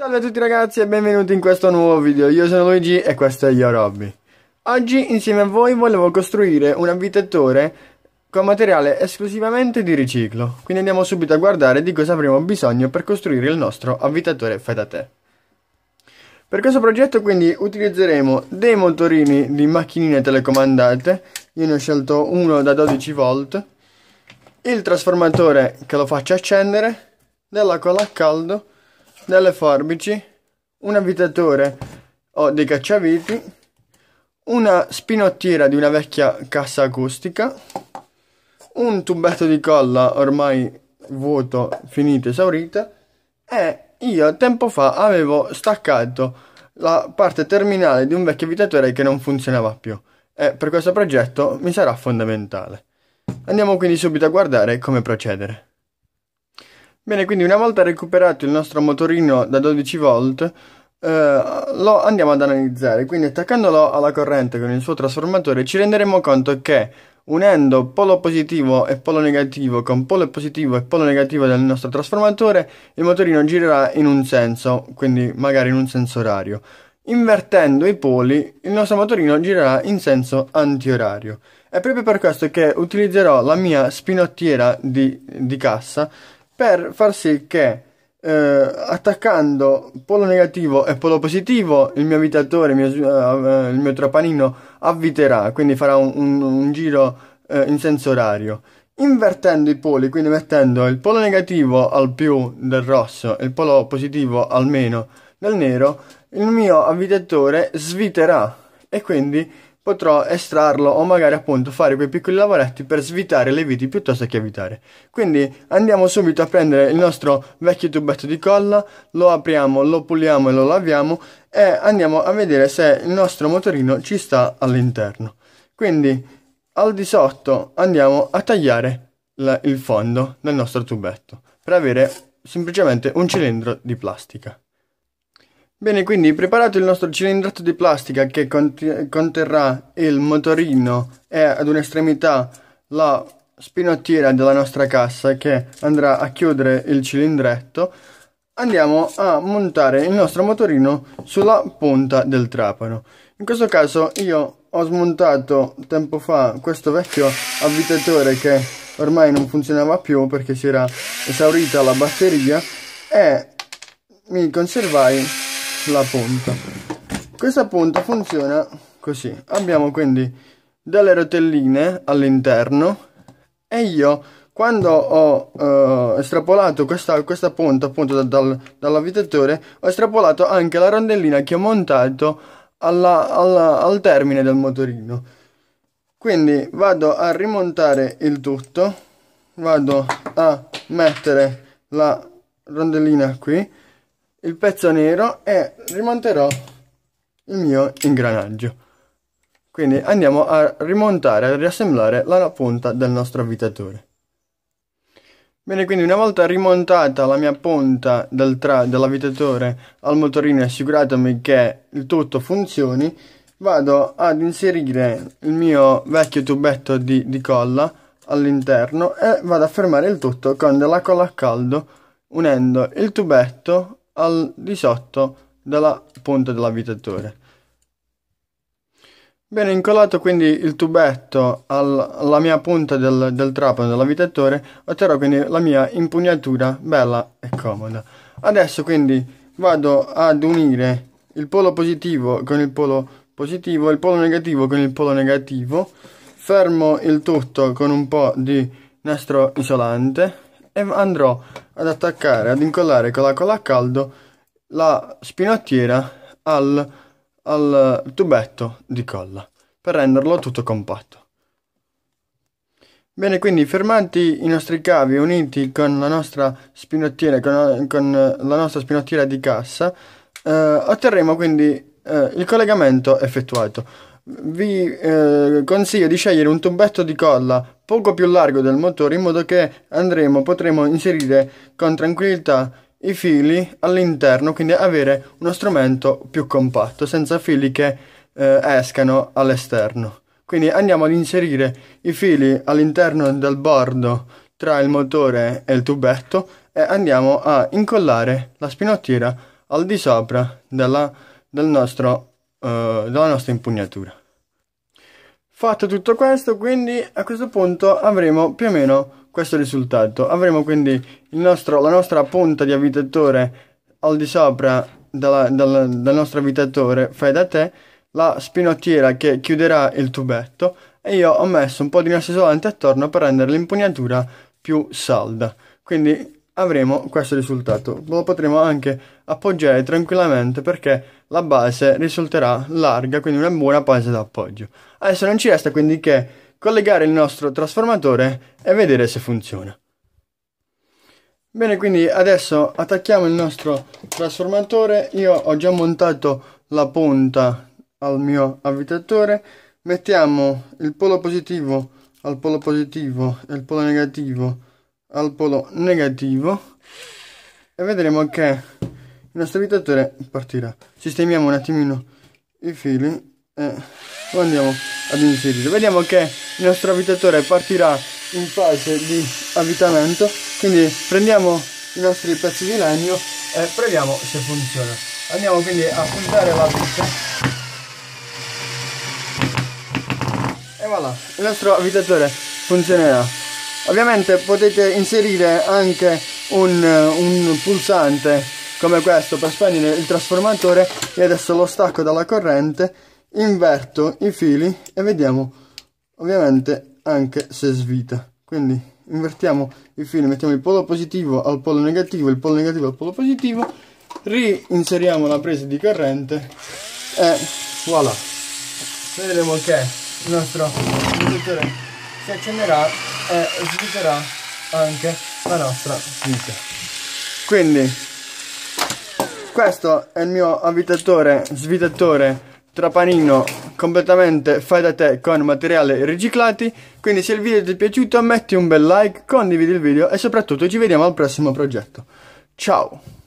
Salve a tutti ragazzi e benvenuti in questo nuovo video, io sono Luigi e questo è YoRobby. Oggi insieme a voi volevo costruire un avvitatore con materiale esclusivamente di riciclo, quindi andiamo subito a guardare di cosa avremo bisogno per costruire il nostro avvitatore fai da te. Per questo progetto quindi utilizzeremo dei motorini di macchinine telecomandate, io ne ho scelto uno da 12 v il trasformatore che lo faccio accendere, della colla a caldo, delle forbici, un avvitatore o oh, dei cacciaviti, una spinottiera di una vecchia cassa acustica, un tubetto di colla ormai vuoto, finito, esaurito e io tempo fa avevo staccato la parte terminale di un vecchio avvitatore che non funzionava più e per questo progetto mi sarà fondamentale. Andiamo quindi subito a guardare come procedere. Bene, quindi una volta recuperato il nostro motorino da 12 volt, eh, lo andiamo ad analizzare. Quindi attaccandolo alla corrente con il suo trasformatore ci renderemo conto che unendo polo positivo e polo negativo con polo positivo e polo negativo del nostro trasformatore, il motorino girerà in un senso, quindi magari in un senso orario. Invertendo i poli, il nostro motorino girerà in senso antiorario. È proprio per questo che utilizzerò la mia spinottiera di, di cassa per far sì che eh, attaccando polo negativo e polo positivo il mio avvitatore, il mio, eh, il mio trapanino avviterà, quindi farà un, un, un giro eh, in senso orario. Invertendo i poli, quindi mettendo il polo negativo al più del rosso e il polo positivo al meno del nero, il mio avvitatore sviterà e quindi potrò estrarlo o magari appunto fare quei piccoli lavoretti per svitare le viti piuttosto che evitare. Quindi andiamo subito a prendere il nostro vecchio tubetto di colla, lo apriamo, lo puliamo e lo laviamo e andiamo a vedere se il nostro motorino ci sta all'interno. Quindi al di sotto andiamo a tagliare la, il fondo del nostro tubetto per avere semplicemente un cilindro di plastica. Bene, quindi preparato il nostro cilindretto di plastica che cont- conterrà il motorino e ad un'estremità la spinottiera della nostra cassa che andrà a chiudere il cilindretto, andiamo a montare il nostro motorino sulla punta del trapano. In questo caso io ho smontato tempo fa questo vecchio avvitatore che ormai non funzionava più perché si era esaurita la batteria e mi conservai la punta questa punta funziona così abbiamo quindi delle rotelline all'interno e io quando ho eh, estrapolato questa, questa, punta appunto da, dal, dall'avvitatore ho estrapolato anche la rondellina che ho montato alla, alla, al termine del motorino quindi vado a rimontare il tutto vado a mettere la rondellina qui il pezzo nero e rimonterò il mio ingranaggio quindi andiamo a rimontare a riassemblare la punta del nostro avvitatore bene quindi una volta rimontata la mia punta del dell'avvitatore al motorino e assicuratomi che il tutto funzioni vado ad inserire il mio vecchio tubetto di, di colla all'interno e vado a fermare il tutto con della colla a caldo unendo il tubetto al di sotto della punta dell'avvitatore. Bene, incollato quindi il tubetto alla mia punta del, del trapano dell'avvitatore, otterrò quindi la mia impugnatura bella e comoda. Adesso quindi vado ad unire il polo positivo con il polo positivo, il polo negativo con il polo negativo, fermo il tutto con un po' di nastro isolante e andrò ad attaccare, ad incollare con la colla a caldo la spinottiera al, al tubetto di colla per renderlo tutto compatto. Bene, quindi fermati i nostri cavi uniti con la nostra spinottiera, con, con la nostra spinottiera di cassa, eh, otterremo quindi eh, il collegamento effettuato. Vi eh, consiglio di scegliere un tubetto di colla poco più largo del motore in modo che andremo, potremo inserire con tranquillità i fili all'interno, quindi avere uno strumento più compatto, senza fili che eh, escano all'esterno. Quindi andiamo ad inserire i fili all'interno del bordo tra il motore e il tubetto e andiamo a incollare la spinottiera al di sopra della, del nostro, eh, della nostra impugnatura. Fatto tutto questo, quindi a questo punto avremo più o meno questo risultato. Avremo quindi nostro, la nostra punta di avvitatore al di sopra dalla, dalla, dal nostro avvitatore fai da te, la spinottiera che chiuderà il tubetto e io ho messo un po' di gas isolante attorno per rendere l'impugnatura più salda. Quindi avremo questo risultato. Lo potremo anche appoggiare tranquillamente perché la base risulterà larga, quindi una buona base d'appoggio. Adesso non ci resta quindi che collegare il nostro trasformatore e vedere se funziona. Bene, quindi adesso attacchiamo il nostro trasformatore. Io ho già montato la punta al mio avvitatore. Mettiamo il polo positivo al polo positivo e il polo negativo al polo negativo e vedremo che il nostro abitatore partirà. Sistemiamo un attimino i fili e lo andiamo ad inserire. Vediamo che il nostro abitatore partirà in fase di avvitamento, quindi prendiamo i nostri pezzi di legno e proviamo se funziona. Andiamo quindi a puntare la vista e voilà, il nostro avvitatore funzionerà ovviamente potete inserire anche un, eh, un pulsante come questo per spegnere il trasformatore e adesso lo stacco dalla corrente inverto i fili e vediamo ovviamente anche se svita quindi invertiamo i fili mettiamo il polo positivo al polo negativo il polo negativo al polo positivo reinseriamo la presa di corrente e voilà vedremo che il nostro conduttore si accenderà e eh, svuoterà anche la nostra vite. Quindi questo è il mio avvitatore, svitatore trapanino completamente fai da te con materiale riciclati quindi se il video ti è piaciuto metti un bel like condividi il video e soprattutto ci vediamo al prossimo progetto ciao